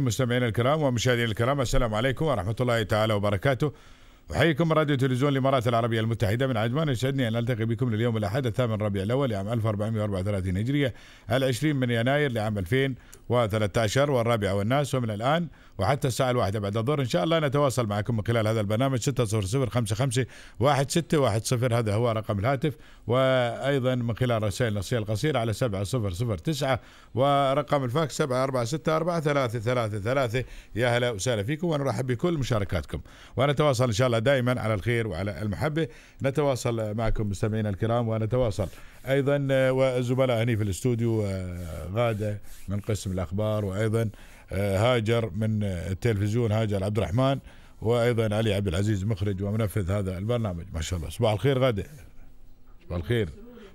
مستمعينا الكرام ومشاهدينا الكرام السلام عليكم ورحمه الله تعالى وبركاته. احييكم راديو تلفزيون الامارات العربيه المتحده من عجمان يسعدني ان التقي بكم لليوم الاحد الثامن ربيع الاول لعام 1434 هجريه ال 20 من يناير لعام 2013 والرابع والناس ومن الان وحتى الساعة الواحدة بعد الظهر إن شاء الله نتواصل معكم من خلال هذا البرنامج 600 55 هذا هو رقم الهاتف وأيضا من خلال رسائل نصيه القصيرة على 7009 ورقم الفاكس 746 7464 يا هلا وسهلا فيكم ونرحب بكل مشاركاتكم ونتواصل إن شاء الله دائما على الخير وعلى المحبة نتواصل معكم مستمعينا الكرام ونتواصل أيضا والزملاء هني في الاستوديو آه، غادة من قسم الأخبار وأيضا آه، هاجر من التلفزيون هاجر عبد الرحمن وايضا علي عبد العزيز مخرج ومنفذ هذا البرنامج ما شاء الله صباح الخير غدا صباح الخير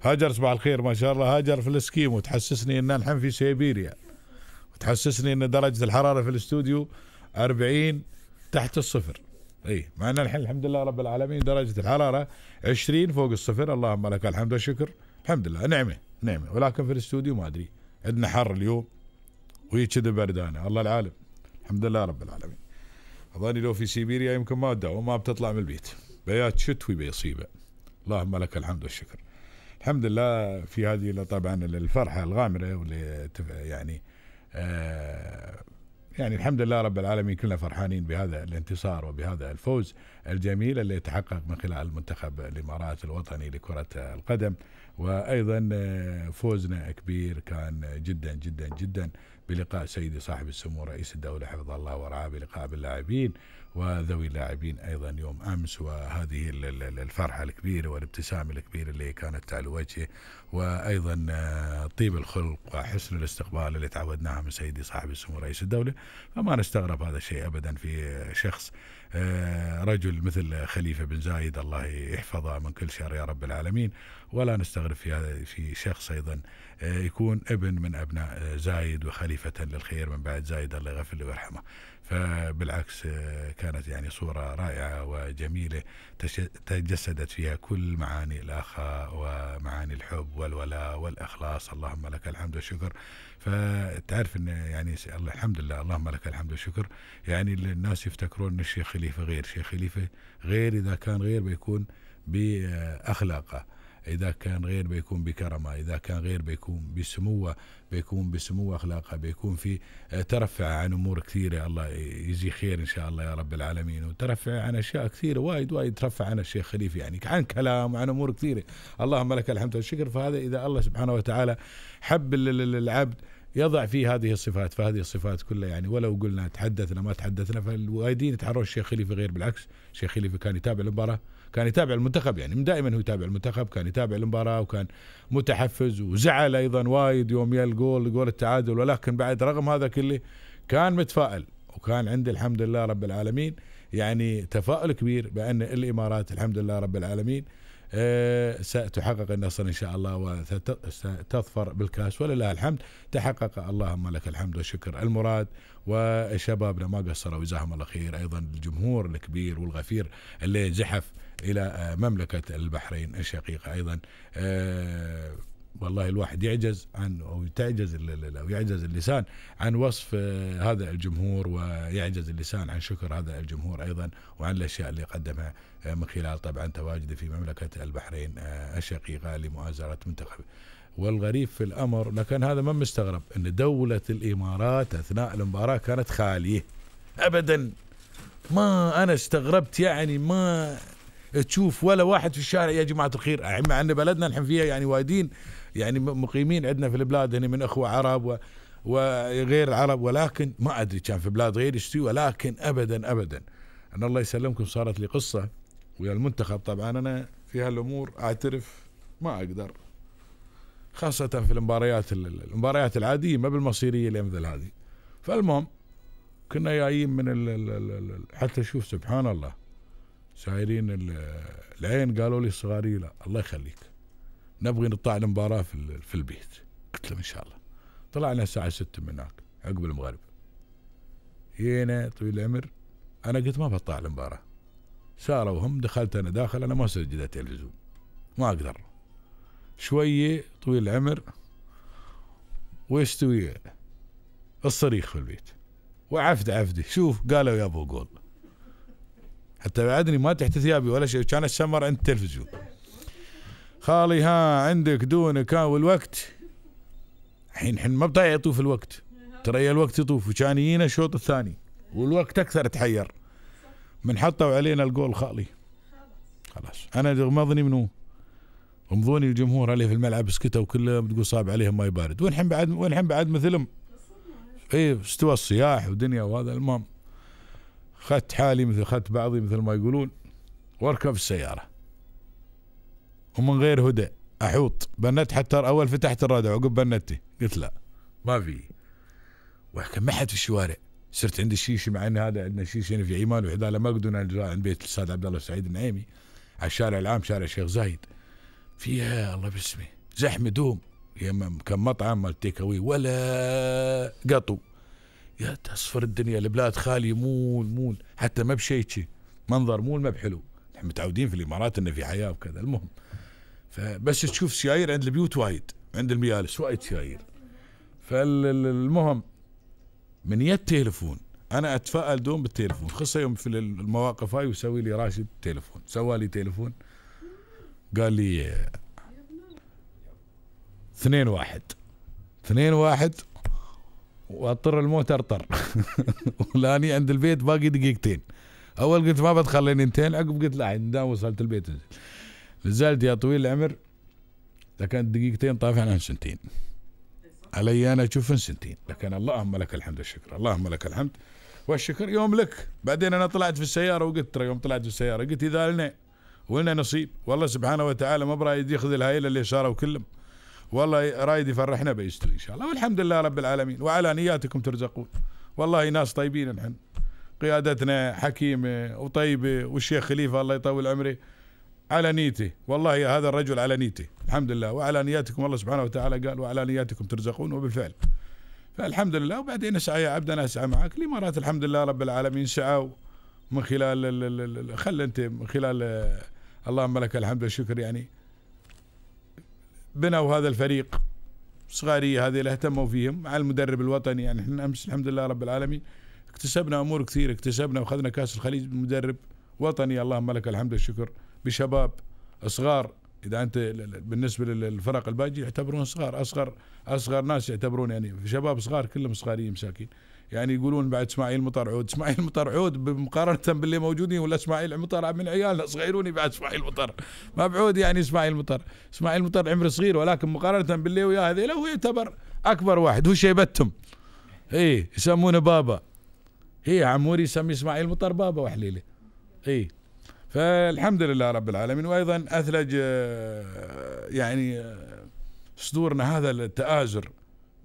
هاجر صباح الخير ما شاء الله هاجر في الاسكيم وتحسسني ان الحين في سيبيريا وتحسسني ان درجه الحراره في الاستوديو 40 تحت الصفر اي مع ان الحين الحمد لله رب العالمين درجه الحراره 20 فوق الصفر اللهم لك الحمد والشكر الحمد لله نعمه نعمه ولكن في الاستوديو ما ادري عندنا حر اليوم وهي كذا بردانه الله العالم الحمد لله رب العالمين اظني لو في سيبيريا يمكن ما ادعو ما بتطلع من البيت بيات شتوي بيصيبه اللهم لك الحمد والشكر الحمد لله في هذه طبعا الفرحه الغامره واللي يعني آه يعني الحمد لله رب العالمين كلنا فرحانين بهذا الانتصار وبهذا الفوز الجميل اللي يتحقق من خلال المنتخب الامارات الوطني لكره القدم وايضا آه، فوزنا كبير كان جدا جدا جدا بلقاء سيدي صاحب السمو رئيس الدولة حفظه الله ورعاه بلقاء باللاعبين وذوي اللاعبين أيضا يوم أمس وهذه الفرحة الكبيرة والابتسامة الكبيرة اللي كانت على وجهه وأيضا آه، طيب الخلق وحسن الاستقبال اللي تعودناها من سيدي صاحب السمو رئيس الدولة فما نستغرب هذا الشيء أبدا في شخص آه، رجل مثل خليفة بن زايد الله يحفظه من كل شر يا رب العالمين ولا نستغرب في هذا في شخص أيضا آه، يكون ابن من أبناء زايد وخليفة للخير من بعد زايد الله يغفر له ويرحمه فبالعكس آه، كانت يعني صورة رائعة وجميلة تجسدت فيها كل معاني الأخاء ومعاني الحب والولاء والإخلاص اللهم لك الحمد والشكر فتعرف أن يعني الحمد لله اللهم لك الحمد والشكر يعني الناس يفتكرون أن الشيخ خليفة غير الشيخ خليفة غير إذا كان غير بيكون بأخلاقه إذا كان غير بيكون بكرمه إذا كان غير بيكون بسموه بيكون بسمو أخلاقه بيكون في آه، ترفع عن أمور كثيرة الله يجي خير إن شاء الله يا رب العالمين وترفع عن أشياء كثيرة وايد وايد ترفع عن الشيخ خليفة يعني عن كلام وعن أمور كثيرة اللهم لك الحمد والشكر فهذا إذا الله سبحانه وتعالى حب العبد يضع فيه هذه الصفات فهذه الصفات كلها يعني ولو قلنا تحدثنا ما تحدثنا فالوايدين يتعرون الشيخ خليفه غير بالعكس الشيخ خليفه كان يتابع المباراه كان يتابع المنتخب يعني دائما هو يتابع المنتخب كان يتابع المباراة وكان متحفز وزعل أيضا وايد يوم يا الجول جول التعادل ولكن بعد رغم هذا كله كان متفائل وكان عند الحمد لله رب العالمين يعني تفاؤل كبير بأن الإمارات الحمد لله رب العالمين آه، ستحقق النصر ان شاء الله وستظفر بالكاس ولله الحمد تحقق اللهم لك الحمد والشكر المراد وشبابنا ما قصروا جزاهم الله خير ايضا الجمهور الكبير والغفير اللي زحف إلى آه، مملكة البحرين الشقيقة أيضا آه، والله الواحد يعجز عن او تعجز او يعجز اللسان عن وصف آه، هذا الجمهور ويعجز اللسان عن شكر هذا الجمهور ايضا وعن الاشياء اللي قدمها من خلال طبعا تواجده في مملكه البحرين الشقيقه لمؤازره منتخب والغريب في الامر لكن هذا ما مستغرب ان دوله الامارات اثناء المباراه كانت خاليه ابدا ما انا استغربت يعني ما تشوف ولا واحد في الشارع يا جماعه الخير مع ان بلدنا نحن فيها يعني وايدين يعني مقيمين عندنا في البلاد هنا من اخوه عرب و وغير العرب ولكن ما ادري كان في بلاد غير يشتي ولكن ابدا ابدا ان الله يسلمكم صارت لي قصه ويا المنتخب طبعا انا في هالامور اعترف ما اقدر خاصة في المباريات المباريات العادية ما بالمصيرية اللي مثل هذه فالمهم كنا جايين من حتى شوف سبحان الله سايرين العين قالوا لي صغاري لا الله يخليك نبغي نطلع المباراة في, في البيت قلت لهم إن شاء الله طلعنا الساعة ستة من هناك عقب المغرب هنا طويل العمر أنا قلت ما بطلع المباراة ساروا هم دخلت أنا داخل أنا ما سجلت تلفزيون ما أقدر شوية طويل العمر ويستوي الصريخ في البيت وعفد عفدي شوف قالوا يا ابو قول حتى بعدني ما تحت ثيابي ولا شيء كان السمر عند التلفزيون خالي ها عندك دونك ها والوقت الحين الحين ما بطايع يطوف الوقت ترى الوقت يطوف وكان يجينا الشوط الثاني والوقت اكثر تحير من حطوا علينا الجول خالي خلاص انا غمضني منو غمضوني الجمهور اللي في الملعب سكتوا كلهم تقول صعب عليهم ماي بارد والحين بعد والحين بعد مثلهم اي استوى الصياح ودنيا وهذا المهم خدت حالي مثل خدت بعضي مثل ما يقولون واركب السيارة ومن غير هدى احوط بنت حتى اول فتحت الرادع عقب بنتي قلت لا ما في وكان ما حد في الشوارع صرت عند الشيشه مع ان هذا عندنا شيشه في عيمان وعداله مقدون عند بيت الاستاذ عبد الله سعيد النعيمي على الشارع العام شارع الشيخ زايد فيها الله باسمه زحمه دوم كان مطعم مال ولا قطو يا تصفر الدنيا البلاد خالي مول مول حتى ما بشيء منظر مول ما بحلو نحن متعودين في الامارات انه في حياه وكذا المهم فبس تشوف سيايير عند البيوت وايد عند الميالس وايد سيايير فالمهم من يد تليفون انا اتفائل دوم بالتليفون خصه يوم في المواقف هاي وسوي لي راشد تليفون سوى لي تليفون قال لي اثنين واحد اثنين واحد واضطر الموت ارطر ولاني عند البيت باقي دقيقتين اول قلت ما بدخل لين انتين عقب قلت لا دام وصلت البيت نزلت يا طويل العمر لكن دقيقتين طافعنا عن سنتين علي انا اشوف سنتين لكن اللهم لك الحمد والشكر اللهم لك الحمد والشكر يوم لك بعدين انا طلعت في السياره وقلت ترى يوم طلعت في السياره قلت اذا لنا ولنا نصيب والله سبحانه وتعالى ما برا ياخذ الهايله اللي صاروا كلهم والله رايد يفرحنا بيستو ان شاء الله والحمد لله رب العالمين وعلى نياتكم ترزقون والله ناس طيبين نحن قيادتنا حكيمه وطيبه والشيخ خليفه الله يطول عمره على نيته والله هذا الرجل على نيته الحمد لله وعلى نياتكم الله سبحانه وتعالى قال وعلى نياتكم ترزقون وبالفعل فالحمد لله وبعدين اسعى يا عبد انا اسعى معك الامارات الحمد لله رب العالمين سعوا من خلال خل انت من خلال اللهم لك الحمد والشكر يعني بنوا هذا الفريق صغاريه هذه اللي اهتموا فيهم مع المدرب الوطني يعني احنا امس الحمد لله رب العالمين اكتسبنا امور كثير اكتسبنا واخذنا كاس الخليج بمدرب وطني اللهم لك الحمد والشكر بشباب صغار اذا انت بالنسبه للفرق الباجي يعتبرون صغار اصغر اصغر ناس يعتبرون يعني شباب صغار كلهم صغاريين مساكين يعني يقولون بعد اسماعيل مطر عود اسماعيل مطر عود مقارنه باللي موجودين ولا اسماعيل مطر من عيالنا صغيروني بعد اسماعيل مطر ما بعود يعني اسماعيل مطر اسماعيل مطر عمره صغير ولكن مقارنه باللي وياه هذه هو يعتبر اكبر واحد هو شيبتهم اي يسمونه بابا هي عموري يسمي اسماعيل مطر بابا وحليله اي فالحمد لله رب العالمين وايضا اثلج آه، يعني آه، صدورنا هذا التآزر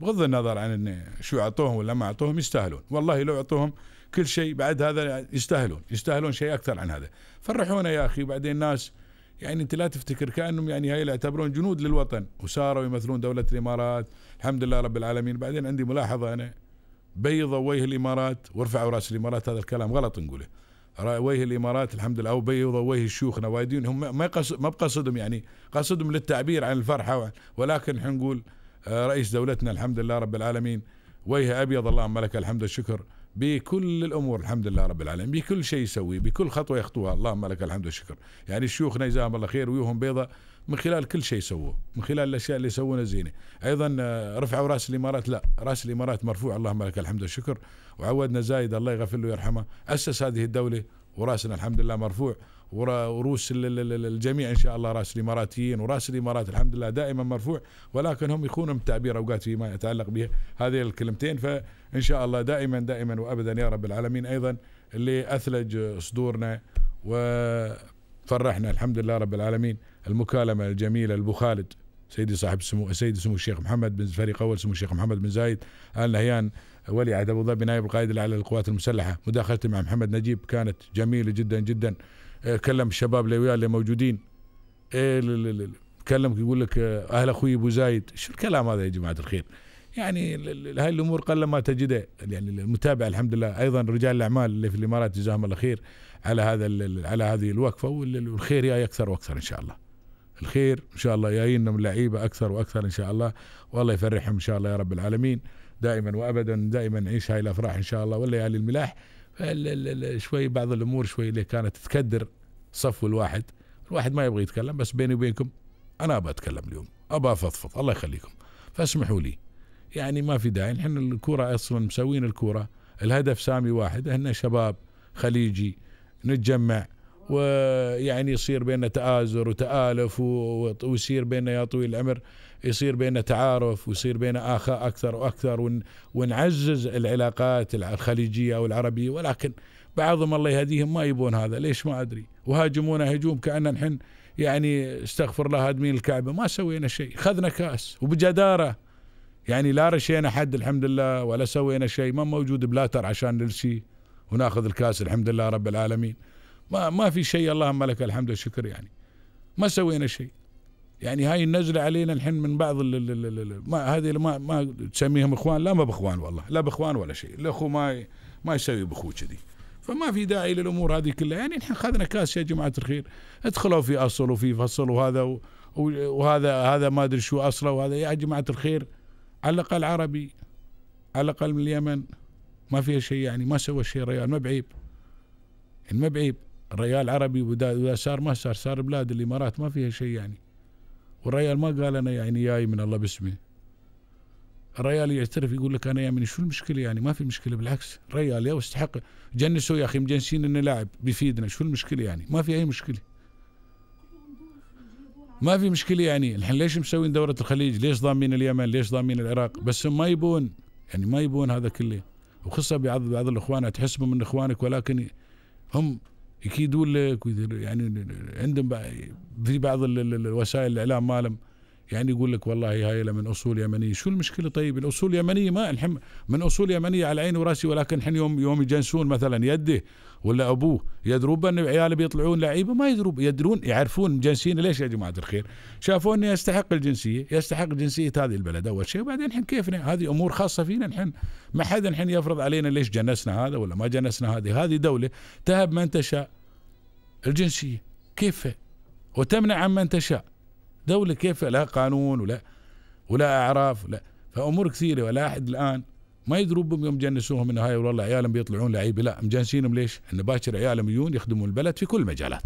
بغض النظر عن إن شو اعطوهم ولا ما اعطوهم يستاهلون والله لو اعطوهم كل شيء بعد هذا يستاهلون يستاهلون شيء اكثر عن هذا فرحونا يا اخي بعدين الناس يعني انت لا تفتكر كانهم يعني هاي يعتبرون جنود للوطن وساروا يمثلون دوله الامارات الحمد لله رب العالمين بعدين عندي ملاحظه انا بيضوا وجه الامارات وارفعوا راس الامارات هذا الكلام غلط نقوله وجه الامارات الحمد لله او بيضوا وجه الشيوخ نوادين هم ما ما بقصدهم يعني قصدهم للتعبير عن الفرحه ولكن ولكن نقول آه، رئيس دولتنا الحمد لله رب العالمين ويه أبيض اللهم لك الحمد والشكر بكل الامور الحمد لله رب العالمين بكل شيء يسويه بكل خطوه يخطوها اللهم لك الحمد والشكر يعني شيوخنا جزاهم الله خير ويوهم بيضة من خلال كل شيء سووه من خلال الاشياء اللي يسوونها زينه ايضا آه، رفعوا راس الامارات لا راس الامارات مرفوع اللهم لك الحمد والشكر وعودنا زايد الله يغفر له ويرحمه اسس هذه الدوله وراسنا الحمد لله مرفوع ورؤوس الجميع ان شاء الله راس الاماراتيين وراس الامارات الحمد لله دائما مرفوع ولكن هم يخونوا من التعبير اوقات فيما يتعلق به هذه الكلمتين فان شاء الله دائما دائما وابدا يا رب العالمين ايضا اللي اثلج صدورنا وفرحنا الحمد لله رب العالمين المكالمه الجميله البو خالد سيدي صاحب سمو سيدي سمو الشيخ محمد بن فريق اول سمو الشيخ محمد بن زايد ال نهيان ولي عهد ابو ظبي نائب القائد الاعلى للقوات المسلحه مداخلتي مع محمد نجيب كانت جميله جدا جدا آه، كلم الشباب اللي وياه اللي موجودين إيه، كلمك يقول لك آه، اهل اخوي ابو زايد شو الكلام هذا يا جماعه الخير يعني هاي الامور قل ما تجده يعني المتابع الحمد لله ايضا رجال الاعمال اللي في الامارات جزاهم الله خير على هذا على هذه الوقفه والخير جاي اكثر واكثر ان شاء الله الخير ان شاء الله جايين من لعيبه اكثر واكثر ان شاء الله والله يفرحهم ان شاء الله يا رب العالمين دائما وابدا دائما نعيش هاي الافراح ان شاء الله والليالي الملاح شوي بعض الامور شوي اللي كانت تكدر صفو الواحد الواحد ما يبغى يتكلم بس بيني وبينكم انا ابى اتكلم اليوم ابى افضفض الله يخليكم فاسمحوا لي يعني ما في داعي نحن الكوره اصلا مسوين الكوره الهدف سامي واحد احنا شباب خليجي نتجمع ويعني يصير بيننا تآزر وتآلف ويصير بيننا يا طويل العمر يصير بيننا تعارف ويصير بيننا اخاء اكثر واكثر ونعزز العلاقات الخليجيه والعربيه ولكن بعضهم الله يهديهم ما يبون هذا ليش ما ادري وهاجمونا هجوم كاننا نحن يعني استغفر الله هادمين الكعبه ما سوينا شيء خذنا كاس وبجداره يعني لا رشينا حد الحمد لله ولا سوينا شيء ما موجود بلاتر عشان نرشي وناخذ الكاس الحمد لله رب العالمين ما ما في شيء اللهم لك الحمد والشكر يعني ما سوينا شيء يعني هاي النزله علينا الحين من بعض ال ال ال ال ما هذه ما ما تسميهم اخوان لا ما باخوان والله لا باخوان ولا شيء الاخو ما ما يسوي باخوه كذي فما في داعي للامور هذه كلها يعني الحين اخذنا كاس يا جماعه الخير ادخلوا في اصل وفي فصل وهذا وهذا هذا ما ادري شو اصله وهذا يا جماعه الخير على الاقل عربي على الاقل من اليمن ما فيها شيء يعني ما سوى شيء ريال ما بعيب يعني ما بعيب الريال عربي واذا صار ما صار صار بلاد الامارات ما فيها شيء يعني والريال ما قال انا يعني جاي من الله باسمي الريال يعترف يقول لك انا يا يعني من شو المشكله يعني ما في مشكله بالعكس ريال يا واستحق جنسوا يا اخي مجنسين انه لاعب بيفيدنا شو المشكله يعني ما في اي مشكله ما في مشكله يعني الحين ليش مسوين دوره الخليج ليش ضامين اليمن ليش ضامين العراق بس ما يبون يعني ما يبون هذا كله وخصوصا بعض بعض الاخوان تحسبهم من اخوانك ولكن هم اكيد ولا يعني عندهم في بعض الوسائل الاعلام مالهم يعني يقول لك والله هاي من اصول يمنيه، شو المشكله طيب؟ الاصول اليمنيه ما الحين من اصول يمنيه على عيني وراسي ولكن الحين يوم يوم يجنسون مثلا يده ولا ابوه يدرون بان عياله بيطلعون لعيبه ما يدرون يدرون يعرفون جنسينا ليش يا جماعه الخير؟ شافوا انه يستحق الجنسيه، يستحق جنسيه هذه البلد اول شيء وبعدين الحين كيفنا هذه امور خاصه فينا الحين ما حد الحين يفرض علينا ليش جنسنا هذا ولا ما جنسنا هذه، هذه دوله تهب من تشاء الجنسيه كيف وتمنع عمن تشاء دولة كيف لا قانون ولا ولا أعراف ولا فأمور كثيرة ولا أحد الآن ما يضربهم بهم يوم جنسوهم انه هاي والله عيالهم بيطلعون لعيبه لا مجنسينهم ليش؟ ان باكر عيالهم يجون يخدمون البلد في كل المجالات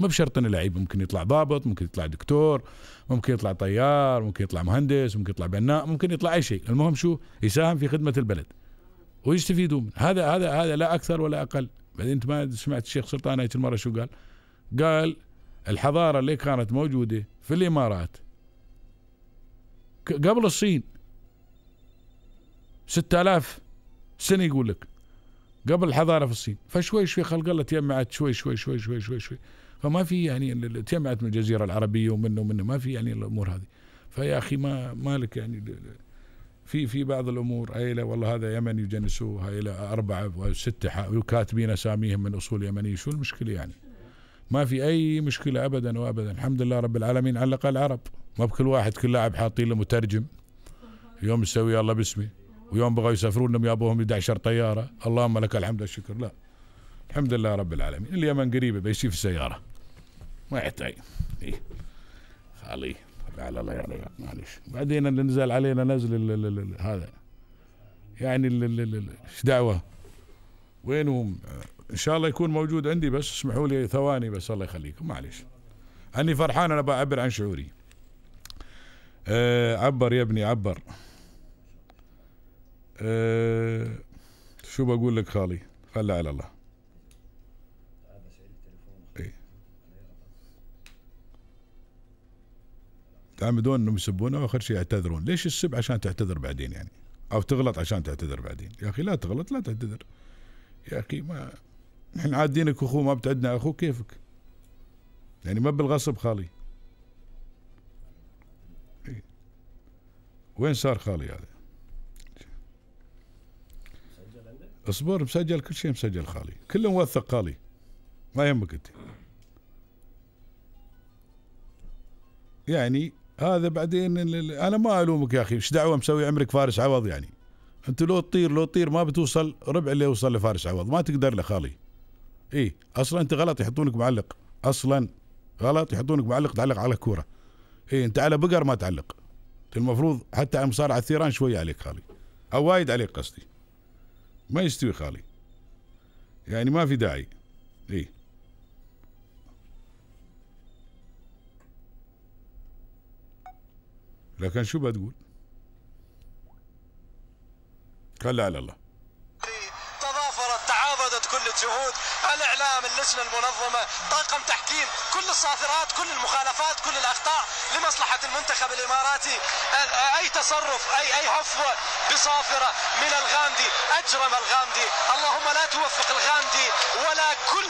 ما بشرط ان لعيب ممكن يطلع ضابط ممكن يطلع دكتور ممكن يطلع طيار ممكن يطلع مهندس ممكن يطلع بناء ممكن يطلع اي شيء المهم شو يساهم في خدمه البلد ويستفيدوا من هذا هذا هذا لا اكثر ولا اقل بعدين انت ما سمعت الشيخ سلطان هيك المره شو قال؟ قال الحضاره اللي كانت موجوده في الامارات قبل الصين 6000 سنه يقول لك قبل الحضاره في الصين فشوي شوي خلق الله تجمعت شوي شوي شوي شوي شوي شوي فما في يعني تجمعت من الجزيره العربيه ومنه ومنه ما في يعني الامور هذه فيا اخي ما مالك يعني في في بعض الامور عيله والله هذا يمني يجنسوه عيله اربعه وسته وكاتبين اساميهم من اصول يمنيه شو المشكله يعني؟ ما في اي مشكله ابدا وابدا الحمد لله رب العالمين على الاقل ما بكل واحد كل لاعب حاطين له مترجم يوم يسوي الله باسمي ويوم بغوا يسافرون لهم يابوهم 11 طياره اللهم لك الحمد والشكر لا الحمد لله رب العالمين اليمن قريبه في السياره ما يحتاج إيه. خالي على الله يعني معلش بعدين اللي نزل علينا نزل هذا يعني ايش دعوه وينهم ان شاء الله يكون موجود عندي بس اسمحوا لي ثواني بس الله يخليكم معلش اني فرحان انا بعبر عن شعوري أه عبر يا ابني عبر أه شو بقول لك خالي خلى على الله ايه تعمدون انهم يسبونه واخر شيء يعتذرون ليش السب عشان تعتذر بعدين يعني او تغلط عشان تعتذر بعدين يا اخي لا تغلط لا تعتذر يا اخي ما احنا عادينك اخو ما بتعدنا اخو كيفك يعني ما بالغصب خالي إيه؟ وين صار خالي هذا اصبر مسجل كل شيء مسجل خالي كله موثق خالي ما يهمك انت يعني هذا بعدين انا ما الومك يا اخي ايش دعوه مسوي عمرك فارس عوض يعني انت لو تطير لو تطير ما بتوصل ربع اللي يوصل لفارس عوض ما تقدر له خالي اي اصلا انت غلط يحطونك معلق اصلا غلط يحطونك معلق تعلق على كوره اي انت على بقر ما تعلق المفروض حتى على مصارعه الثيران شويه عليك خالي او وايد عليك قصدي ما يستوي خالي يعني ما في داعي اي لكن شو بتقول لا على الله امام اللجنه المنظمه طاقم تحكيم كل الصافرات كل المخالفات كل الاخطاء لمصلحه المنتخب الاماراتي اي تصرف اي اي حفوه بصافره من الغامدي اجرم الغامدي اللهم لا توفق الغامدي ولا كل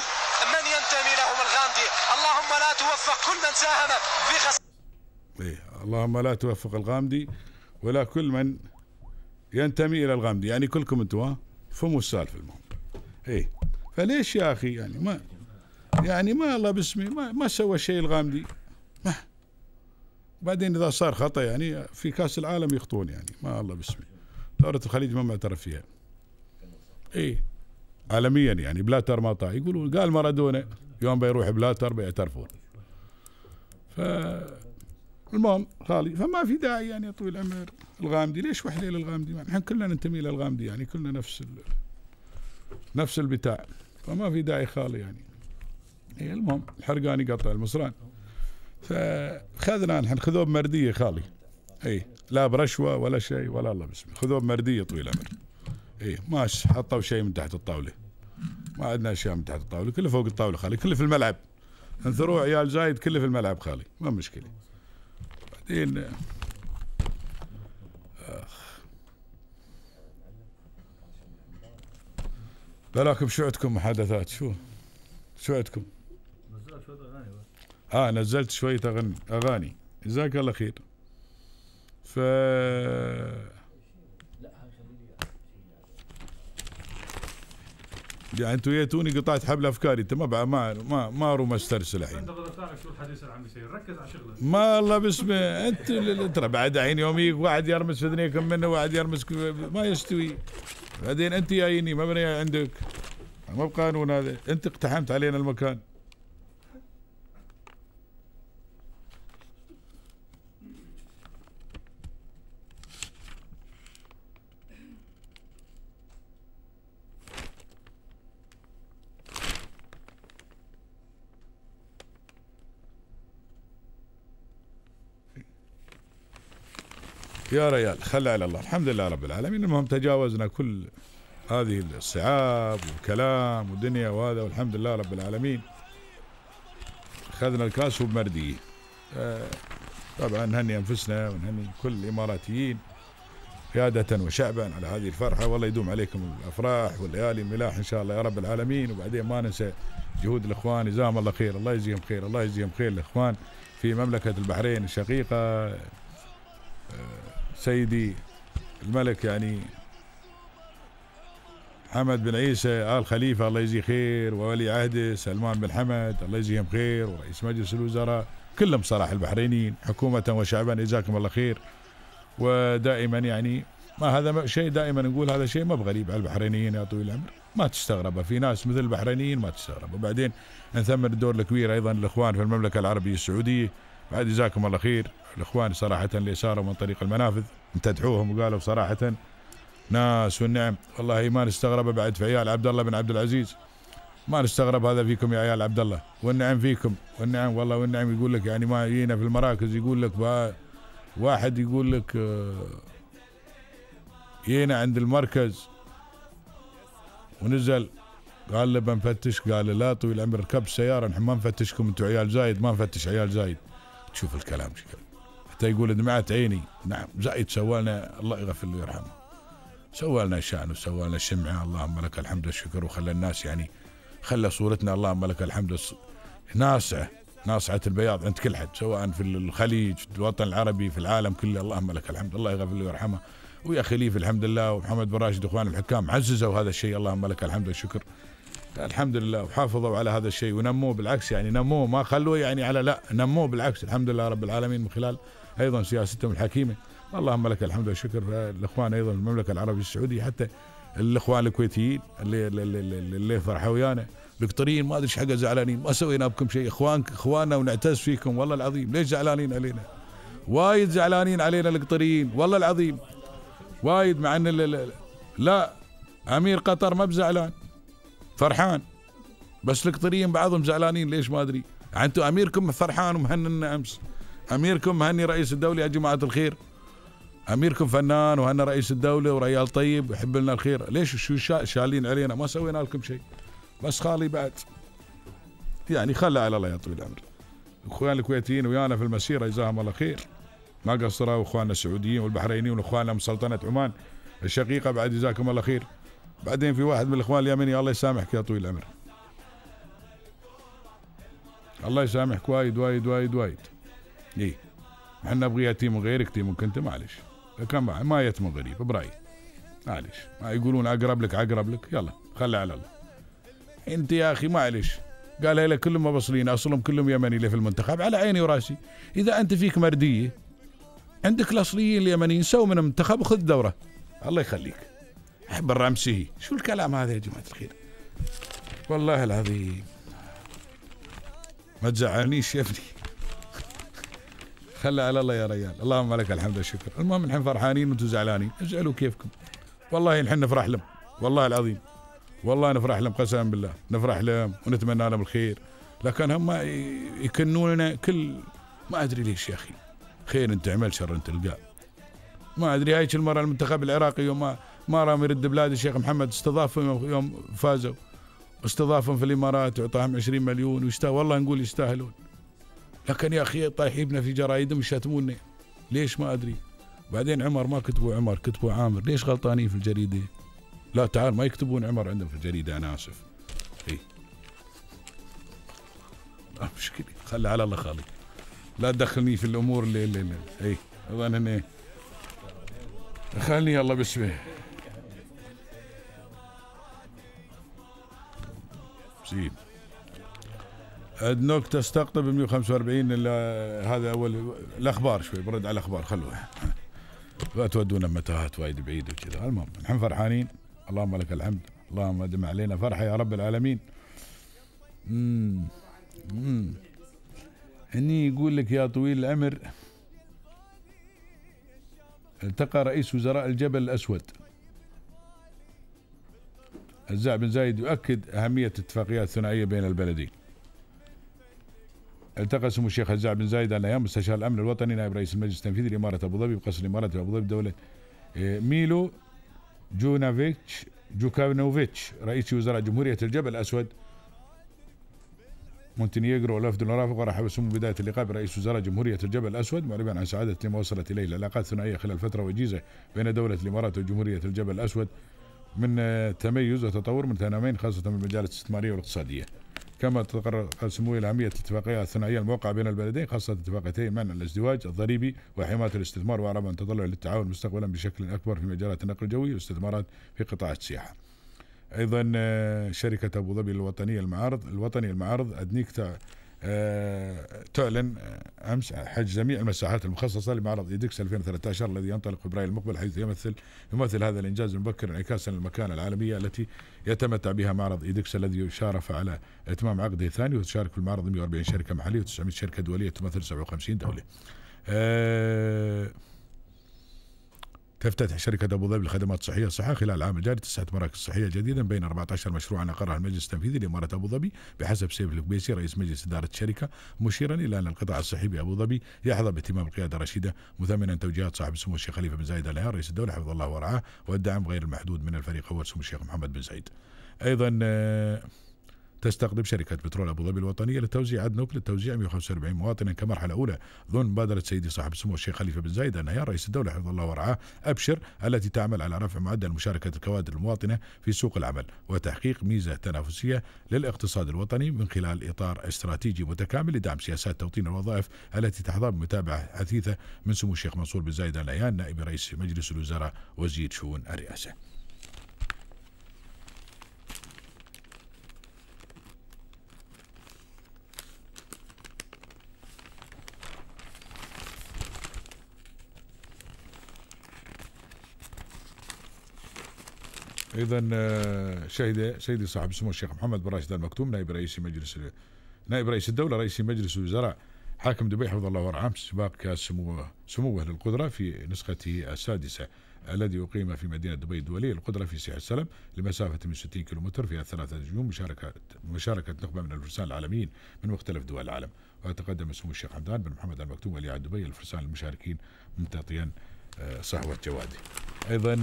من ينتمي لهم الغامدي اللهم لا توفق كل من ساهم في خسارة إيه. اللهم لا توفق الغامدي ولا كل من ينتمي الى الغامدي يعني كلكم انتم فهموا السالفه المهم ايه فليش يا اخي يعني ما يعني ما الله باسمي ما, ما سوى شيء الغامدي ما بعدين اذا صار خطا يعني في كاس العالم يخطون يعني ما الله باسمي دوره الخليج ما معترف فيها اي عالميا يعني بلاتر ما طاع يقولون قال مارادونا يوم بيروح بلاتر بيعترفون ف المهم خالي فما في داعي يعني يا طويل العمر الغامدي ليش وحده للغامدي؟ يعني احنا كلنا ننتمي للغامدي يعني كلنا نفس ال... نفس البتاع فما في داعي خالي يعني اي المهم الحرقان يقطع المصران فخذنا نحن خذوه بمرديه خالي اي لا برشوه ولا شيء ولا الله باسمه خذوه بمرديه طويل العمر اي ما حطوا شيء من تحت الطاوله ما عندنا اشياء من تحت الطاوله كله فوق الطاوله خالي كله في الملعب انثروا عيال زايد كله في الملعب خالي ما مشكله بعدين لا لكن شو عندكم محادثات شو؟ شو عندكم؟ نزلت شوية أغاني اه نزلت شوية أغاني جزاك الله خير ف يعني انتم جيتوني قطعت حبل افكاري انت ما ما ما ما اروم استرسل الحين شو الحديث ركز على شغلك ما الله باسمه انت ترى بعد الحين يوميك واحد يرمس في اذنيكم منه واحد يرمس ما يستوي بعدين انت جاييني ما بني عندك ما بقانون هذا انت اقتحمت علينا المكان يا ريال خلها على الله الحمد لله رب العالمين المهم تجاوزنا كل هذه الصعاب والكلام والدنيا وهذا والحمد لله رب العالمين اخذنا الكاس وبمرديه آه، طبعا نهني انفسنا ونهني كل الاماراتيين قيادة وشعبا على هذه الفرحة والله يدوم عليكم الافراح والليالي الملاح ان شاء الله يا رب العالمين وبعدين ما ننسى جهود الاخوان جزاهم الله خير الله يجزيهم خير الله يجزيهم خير الاخوان في مملكة البحرين الشقيقة آه، سيدي الملك يعني حمد بن عيسى آل خليفة الله يجزيه خير وولي عهده سلمان بن حمد الله يجزيهم خير ورئيس مجلس الوزراء كلهم صراحة البحرينيين حكومة وشعبا جزاكم الله خير ودائما يعني ما هذا شيء دائما نقول هذا شيء ما بغريب على البحرينيين يا طويل العمر ما تستغربه في ناس مثل البحرينيين ما تستغربه وبعدين نثمر الدور الكبير ايضا الاخوان في المملكه العربيه السعوديه بعد جزاكم الله خير الإخوان صراحة اللي صاروا من طريق المنافذ امتدحوهم وقالوا صراحة ناس والنعم والله ما نستغرب بعد في عيال عبد الله بن عبد العزيز ما نستغرب هذا فيكم يا عيال عبد الله والنعم فيكم والنعم والله والنعم يقول لك يعني ما جينا في المراكز يقول لك واحد يقول لك آه، جينا عند المركز ونزل قال له بنفتش قال لا طويل العمر ركبت السياره نحن ما نفتشكم انتم عيال زايد ما نفتش عيال زايد تشوف الكلام شكله حتى يقول دمعت عيني نعم زايد سوالنا الله يغفر له ويرحمه سوالنا شأن وسوالنا شمعة اللهم لك الحمد والشكر وخلى الناس يعني خلى صورتنا اللهم لك الحمد ناصعة ناصعة البياض عند كل حد سواء في الخليج في الوطن العربي في العالم كله اللهم لك الحمد الله يغفر له ويرحمه ويا خليفه الحمد لله ومحمد بن راشد اخوان الحكام عززوا هذا الشيء اللهم لك الحمد والشكر الحمد لله وحافظوا على هذا الشيء ونموه بالعكس يعني نموه ما خلوه يعني على لا نموه بالعكس الحمد لله رب العالمين من خلال أيضا سياستهم الحكيمة اللهم لك الحمد والشكر الإخوان أيضا المملكة العربية السعودية حتى الإخوان الكويتيين اللي اللي فرحوا ويانا القطريين ما ادري ايش حق زعلانين ما سوينا بكم شيء اخوانك اخواننا ونعتز فيكم والله العظيم ليش زعلانين علينا؟ وايد زعلانين علينا القطريين والله العظيم وايد مع ان لا, لا امير قطر ما بزعلان فرحان بس القطريين بعضهم زعلانين ليش ما ادري انتم اميركم فرحان ومهننا امس اميركم هني رئيس الدوله يا جماعه الخير اميركم فنان وهنا رئيس الدوله وريال طيب يحب لنا الخير ليش شو شالين علينا ما سوينا لكم شيء بس خالي بعد يعني خلى على الله يا طويل العمر اخوان الكويتيين ويانا في المسيره جزاهم الله خير ما قصروا اخواننا السعوديين والبحرينيين واخواننا من سلطنه عمان الشقيقه بعد جزاكم الله خير بعدين في واحد من الاخوان اليمني الله يسامحك يا طويل العمر الله يسامحك وايد وايد وايد وايد اي احنا نبغيها من غيرك تيم كنت معلش كان ما يتم غريب برايي معلش ما يقولون اقرب لك اقرب لك يلا خلي على الله انت يا اخي معلش قال لك كلهم مبصلين اصلهم كلهم يمني اللي في المنتخب على عيني وراسي اذا انت فيك مرديه عندك الاصليين اليمنيين سو من المنتخب وخذ دوره الله يخليك احب الرمسي شو الكلام هذا يا جماعه الخير والله العظيم ما تزعلنيش يا ابني خلى على الله يا ريال اللهم لك الحمد والشكر المهم نحن فرحانين وانتم زعلانين اجعلوا كيفكم والله نحن نفرح لهم والله العظيم والله نفرح لهم قسما بالله نفرح لهم ونتمنى لهم الخير لكن هم يكنوننا كل ما ادري ليش يا اخي خير انت تعمل شر انت تلقاه ما ادري هاي المره المنتخب العراقي يوم ما رام يرد بلاد الشيخ محمد استضافهم يوم فازوا استضافهم في الامارات واعطاهم 20 مليون ويستاهل والله نقول يستاهلون لكن يا اخي طايحيبنا في جرايدهم يشتموني ليش ما ادري بعدين عمر ما كتبوا عمر كتبوا عامر ليش غلطانين في الجريده لا تعال ما يكتبون عمر عندهم في الجريده انا اسف اي مشكله خلي على الله خالي لا تدخلني في الامور اللي اللي, اللي. اي اظن هني خلني الله باسمه زين عندك تستقطب 145 هذا اول الاخبار شوي برد على الاخبار خلوها لا تودونا متاهات وايد بعيد وكذا المهم نحن فرحانين اللهم لك الحمد اللهم ادم علينا فرحه يا رب العالمين امم امم هني يقول لك يا طويل العمر التقى رئيس وزراء الجبل الاسود الزعب بن زايد يؤكد اهميه اتفاقيات ثنائيه بين البلدين التقى سمو الشيخ هزاع بن زايد ال ايام مستشار الامن الوطني نائب رئيس المجلس التنفيذي لاماره ابو ظبي بقصر الامارات ابو ظبي دوله إيه، ميلو جونافيتش جوكانوفيتش رئيس وزراء جمهوريه الجبل الاسود مونتينيغرو والوفد المرافق ورحب سمو بدايه اللقاء برئيس وزراء جمهوريه الجبل الاسود معربا عن سعاده لما وصلت اليه العلاقات الثنائيه خلال فتره وجيزه بين دوله الامارات وجمهوريه الجبل الاسود من تميز وتطور متنامين خاصه من المجالات الاستثماريه والاقتصاديه. كما تقرر سمو العاميه الاتفاقيه الثنائيه الموقعه بين البلدين خاصه اتفاقيتي منع الازدواج الضريبي وحمايه الاستثمار وعلى عن تضلع للتعاون مستقبلا بشكل اكبر في مجالات النقل الجوي والاستثمارات في قطاع السياحه. ايضا آه، شركه ابو ظبي الوطنيه المعارض الوطني المعارض ادنيك آه، تعلن آه، امس حجز جميع المساحات المخصصه لمعرض ايدكس 2013 الذي ينطلق في فبراير المقبل حيث يمثل يمثل هذا الانجاز المبكر انعكاسا للمكانه العالميه التي يتمتع بها معرض ايدكس الذي شارف على اتمام عقده الثاني وتشارك في المعرض 140 شركه محليه و900 شركه دوليه تمثل 57 دوله. أه تفتتح شركة أبو ظبي للخدمات الصحية الصحة خلال العام الجاري تسعة مراكز صحية جديدة بين 14 مشروعا أقرها المجلس التنفيذي لإمارة أبو ظبي بحسب سيف الكبيسي رئيس مجلس إدارة الشركة مشيرا إلى أن القطاع الصحي بأبو ظبي يحظى باهتمام القيادة الرشيدة مثمنا توجيهات صاحب السمو الشيخ خليفة بن زايد الهيار رئيس الدولة حفظ الله ورعاه والدعم غير المحدود من الفريق أول سمو الشيخ محمد بن زايد. أيضا آه، تستقطب شركة بترول أبو ظبي الوطنية لتوزيع أدنوك للتوزيع 145 مواطنا كمرحلة أولى ضمن مبادرة سيدي صاحب السمو الشيخ خليفة بن زايد النهيان رئيس الدولة حفظ الله ورعاه أبشر التي تعمل على رفع معدل مشاركة الكوادر المواطنة في سوق العمل وتحقيق ميزة تنافسية للاقتصاد الوطني من خلال إطار استراتيجي متكامل لدعم سياسات توطين الوظائف التي تحظى بمتابعة حثيثة من سمو الشيخ منصور بن زايد نائب رئيس مجلس الوزراء وزير شؤون الرئاسة ايضا آه، شهد سيدي صاحب سمو الشيخ محمد بن راشد المكتوم نائب رئيس مجلس نائب رئيس الدوله رئيس مجلس الوزراء حاكم دبي حفظ الله ورعاه سباق كاس سموه سموه للقدره في نسخته السادسه الذي أقيم في مدينة دبي الدولية القدرة في سيح السلم لمسافة من 60 كيلومتر فيها ثلاثة نجوم مشاركة مشاركة نخبة من الفرسان العالميين من مختلف دول العالم وتقدم سمو الشيخ حمدان بن محمد المكتوم ولي عهد دبي الفرسان المشاركين ممتطيا آه، صحوة جوادي أيضا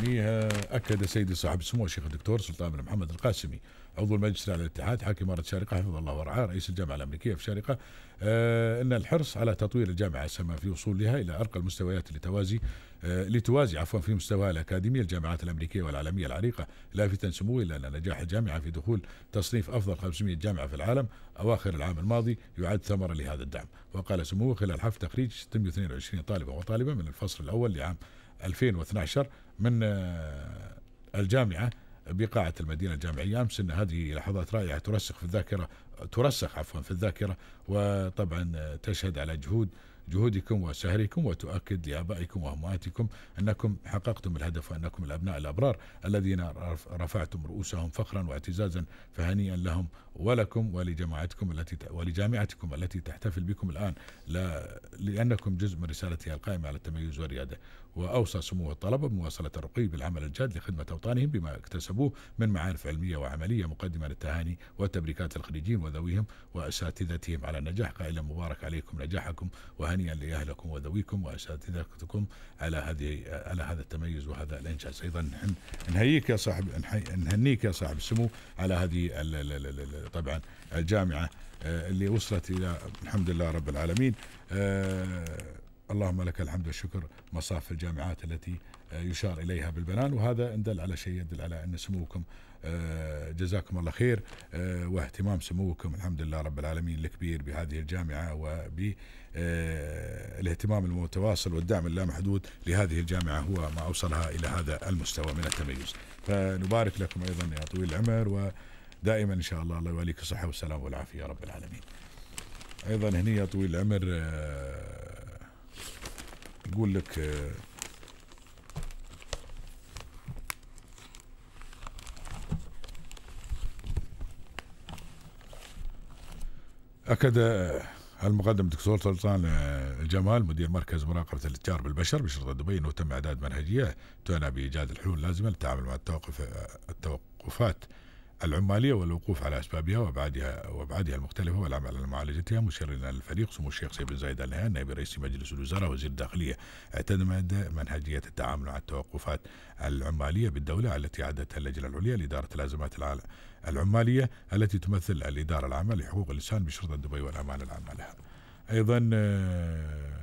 ليها اكد سيدي صاحب السمو الشيخ الدكتور سلطان بن محمد القاسمي عضو المجلس الاعلى للاتحاد حاكم اماره الشارقه حفظه الله ورعاه رئيس الجامعه الامريكيه في الشارقه آه، ان الحرص على تطوير الجامعه السماء في وصولها الى ارقى المستويات لتوازي آه، لتوازي عفوا في مستواها الاكاديمي الجامعات الامريكيه والعالميه العريقه لافتا سموه الى ان نجاح الجامعه في دخول تصنيف افضل 500 جامعه في العالم اواخر العام الماضي يعد ثمره لهذا الدعم وقال سموه خلال حفل تخريج 622 طالبه وطالبه من الفصل الاول لعام 2012 من آه، الجامعة بقاعة المدينة الجامعية أمس أن هذه لحظات رائعة ترسخ في الذاكرة ترسخ عفوا في الذاكرة وطبعا تشهد على جهود جهودكم وسهركم وتؤكد لآبائكم وأمهاتكم أنكم حققتم الهدف وأنكم الأبناء الأبرار الذين رفعتم رؤوسهم فخرا واعتزازا فهنيئا لهم ولكم ولجماعتكم التي ولجامعتكم التي تحتفل بكم الآن لا لأنكم جزء من رسالتها القائمة على التميز والريادة وأوصى سمو الطلبة بمواصلة الرقي بالعمل الجاد لخدمة أوطانهم بما اكتسبوه من معارف علمية وعملية مقدمه للتهاني والتبريكات للخريجين وذويهم وأساتذتهم على النجاح قائلا مبارك عليكم نجاحكم وهنيئا وهنيا لأهلكم وذويكم وأساتذتكم على هذه على هذا التميز وهذا الإنجاز أيضا نهنيك يا صاحب نهنيك يا صاحب السمو على هذه طبعا الجامعة آه، اللي وصلت إلى الحمد لله رب العالمين آه، اللهم لك الحمد والشكر مصاف الجامعات التي آه، يشار إليها بالبنان وهذا إن دل على شيء يدل على أن سموكم جزاكم الله خير واهتمام سموكم الحمد لله رب العالمين الكبير بهذه الجامعة وب آه، الاهتمام المتواصل والدعم اللامحدود لهذه الجامعة هو ما أوصلها إلى هذا المستوى من التميز فنبارك لكم أيضا يا طويل العمر ودائما إن شاء الله الله يواليك الصحة والسلام والعافية رب العالمين أيضا هني يا طويل العمر آه، يقول لك آه، أكد المقدم الدكتور سلطان الجمال مدير مركز مراقبة الاتجار بالبشر بشرطة دبي أنه تم إعداد منهجية تعنى بإيجاد الحلول اللازمة للتعامل مع التوقف التوقفات العمالية والوقوف على أسبابها وأبعادها وأبعادها المختلفة والعمل على معالجتها مشير إلى الفريق سمو الشيخ سيف بن زايد آل نهيان نائب رئيس مجلس الوزراء وزير الداخلية اعتمد منهجية التعامل مع التوقفات العمالية بالدولة التي عادتها اللجنة العليا لإدارة الأزمات العمالية التي تمثل الإدارة العامة لحقوق الإنسان بشرطة دبي والأمانة العامة لها أيضا آه،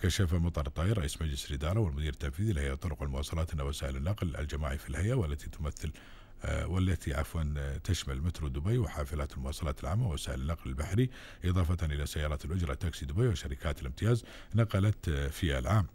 كشف مطر الطائر رئيس مجلس الإدارة والمدير التنفيذي لهيئة الطرق والمواصلات أن وسائل النقل الجماعي في الهيئة والتي تمثل آه، والتي عفوا آه، تشمل مترو دبي وحافلات المواصلات العامة ووسائل النقل البحري إضافة إلى سيارات الأجرة تاكسي دبي وشركات الامتياز نقلت آه، في العام